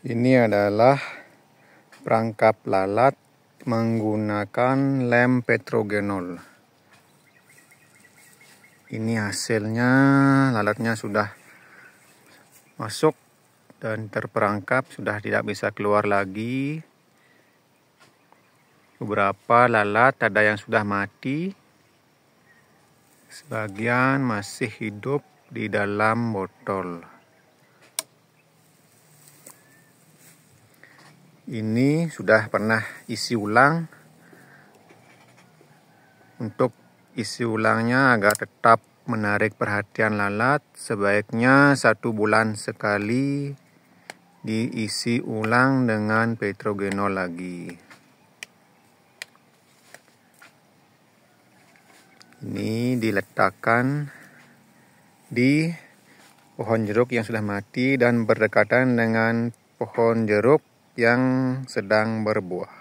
Ini adalah perangkap lalat menggunakan lem petrogenol. Ini hasilnya lalatnya sudah masuk dan terperangkap sudah tidak bisa keluar lagi. Beberapa lalat ada yang sudah mati. Sebagian masih hidup di dalam botol. ini sudah pernah isi ulang untuk isi ulangnya agar tetap menarik perhatian lalat sebaiknya satu bulan sekali diisi ulang dengan petrogenol lagi ini diletakkan di pohon jeruk yang sudah mati dan berdekatan dengan pohon jeruk yang sedang berbuah.